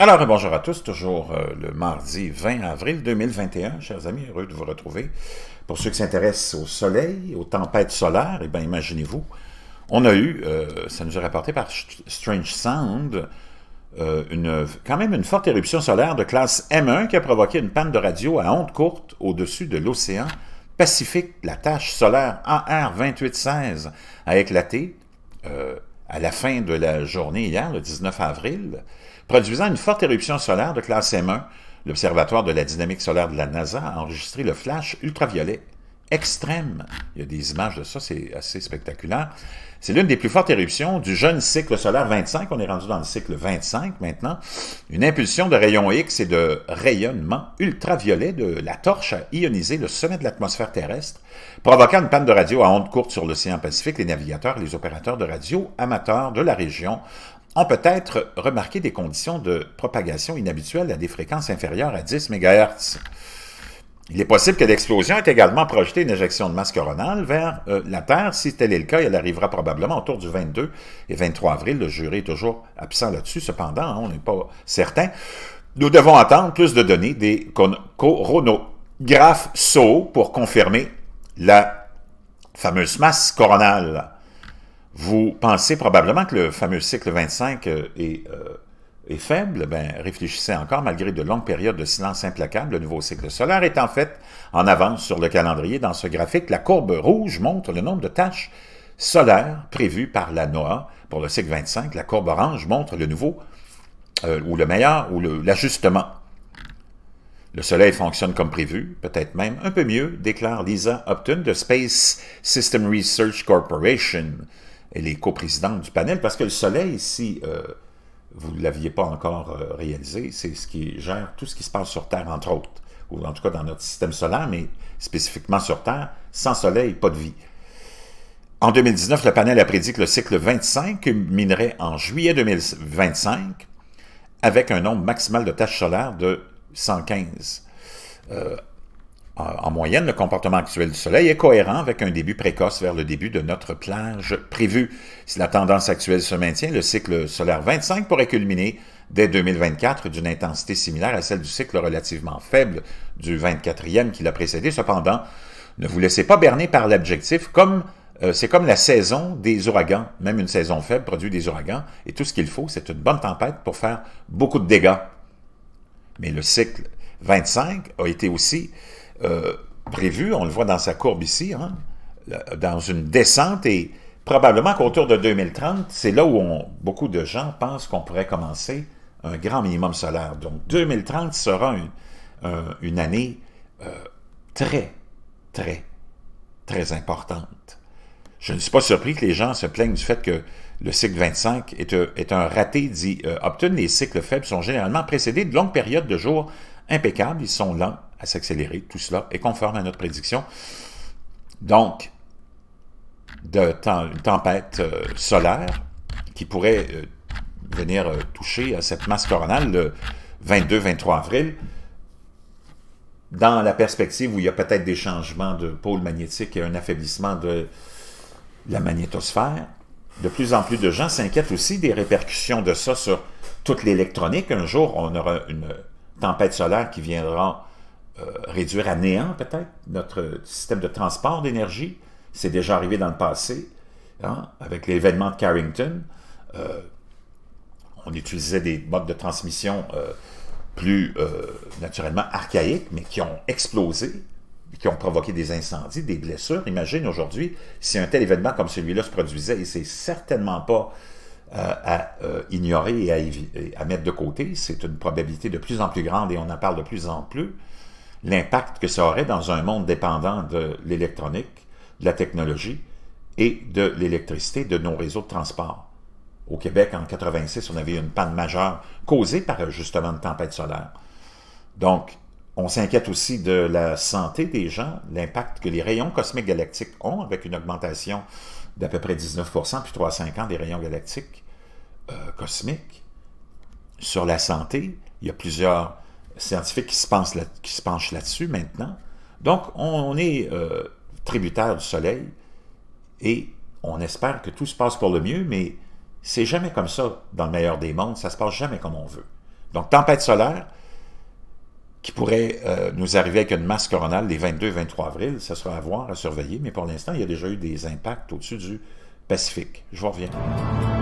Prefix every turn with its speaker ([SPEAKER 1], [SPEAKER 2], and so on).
[SPEAKER 1] Alors, bonjour à tous, toujours euh, le mardi 20 avril 2021, chers amis, heureux de vous retrouver. Pour ceux qui s'intéressent au soleil, aux tempêtes solaires, eh bien, imaginez-vous, on a eu, euh, ça nous est rapporté par Strange Sound, euh, une, quand même une forte éruption solaire de classe M1 qui a provoqué une panne de radio à honte courte au-dessus de l'océan Pacifique. La tâche solaire AR2816 a éclaté à la fin de la journée hier, le 19 avril, produisant une forte éruption solaire de classe M1, l'Observatoire de la dynamique solaire de la NASA a enregistré le flash ultraviolet extrême. Il y a des images de ça, c'est assez spectaculaire. C'est l'une des plus fortes éruptions du jeune cycle solaire 25. On est rendu dans le cycle 25 maintenant. Une impulsion de rayons X et de rayonnement ultraviolet de la torche a ionisé le sommet de l'atmosphère terrestre, provoquant une panne de radio à ondes courtes sur l'océan Pacifique. Les navigateurs et les opérateurs de radio amateurs de la région ont peut-être remarqué des conditions de propagation inhabituelles à des fréquences inférieures à 10 MHz. Il est possible que l'explosion ait également projeté une éjection de masse coronale vers euh, la Terre. Si tel est le cas, elle arrivera probablement autour du 22 et 23 avril. Le jury est toujours absent là-dessus, cependant, hein, on n'est pas certain. Nous devons attendre plus de données des coronographes SO pour confirmer la fameuse masse coronale. Vous pensez probablement que le fameux cycle 25 euh, est... Euh, est faible, ben, réfléchissez encore, malgré de longues périodes de silence implacable, le nouveau cycle solaire est en fait en avance sur le calendrier. Dans ce graphique, la courbe rouge montre le nombre de tâches solaires prévues par la NOAA pour le cycle 25. La courbe orange montre le nouveau, euh, ou le meilleur, ou l'ajustement. Le, Soleil fonctionne comme prévu, peut-être même un peu mieux, déclare Lisa Upton de Space System Research Corporation. Elle est coprésidente du panel parce que le Soleil, si... Euh, vous ne l'aviez pas encore euh, réalisé, c'est ce qui gère tout ce qui se passe sur Terre, entre autres, ou en tout cas dans notre système solaire, mais spécifiquement sur Terre, sans soleil, pas de vie. En 2019, le panel a prédit que le cycle 25 culminerait en juillet 2025 avec un nombre maximal de tâches solaires de 115. En moyenne, le comportement actuel du Soleil est cohérent avec un début précoce vers le début de notre plage prévue. Si la tendance actuelle se maintient, le cycle solaire 25 pourrait culminer dès 2024 d'une intensité similaire à celle du cycle relativement faible du 24e qui l'a précédé. Cependant, ne vous laissez pas berner par l'objectif comme euh, c'est comme la saison des ouragans. Même une saison faible produit des ouragans et tout ce qu'il faut, c'est une bonne tempête pour faire beaucoup de dégâts. Mais le cycle 25 a été aussi euh, prévu, on le voit dans sa courbe ici, hein, dans une descente et probablement qu'autour de 2030, c'est là où beaucoup de gens pensent qu'on pourrait commencer un grand minimum solaire. Donc 2030 sera une, euh, année euh, très, très, très importante. Je ne suis pas surpris que les gens se plaignent du fait que le cycle 25 est, un raté, dit obtenir Les cycles faibles sont généralement précédés de longues périodes de jours impeccables. Ils sont lents, à s'accélérer. Tout cela est conforme à notre prédiction. Donc, de une tempête euh, solaire qui pourrait euh, venir euh, toucher à cette masse coronale le 22-23 avril, dans la perspective où il y a peut-être des changements de pôle magnétique et un affaiblissement de la magnétosphère, de plus en plus de gens s'inquiètent aussi des répercussions de ça sur toute l'électronique. Un jour, on aura une tempête solaire qui viendra euh, réduire à néant peut-être notre système de transport d'énergie. C'est déjà arrivé dans le passé, hein, avec l'événement de Carrington. Euh, on utilisait des modes de transmission euh, plus naturellement archaïques, mais qui ont explosé, qui ont provoqué des incendies, des blessures. Imagine aujourd'hui, si un tel événement comme celui-là se produisait, et c'est certainement pas à ignorer et à, mettre de côté, c'est une probabilité de plus en plus grande et on en parle de plus en plus l'impact que ça aurait dans un monde dépendant de l'électronique, de la technologie et de l'électricité, de nos réseaux de transport. Au Québec, en 86, on avait eu une panne majeure causée par justement une tempête solaire. Donc, on s'inquiète aussi de la santé des gens, l'impact que les rayons cosmiques galactiques ont avec une augmentation d'à peu près 19% puis 3 5 ans des rayons galactiques euh, cosmiques. Sur la santé, il y a plusieurs scientifiques qui se, penchent là, qui se là-dessus maintenant. Donc, on, est euh, tributaire du soleil et on espère que tout se passe pour le mieux, mais c'est jamais comme ça dans le meilleur des mondes, ça se passe jamais comme on veut. Donc, tempête solaire qui pourrait euh, nous arriver avec une masse coronale les 22-23 avril, ça sera à voir, à surveiller, mais pour l'instant, il y a déjà eu des impacts au-dessus du Pacifique. Je vous reviens.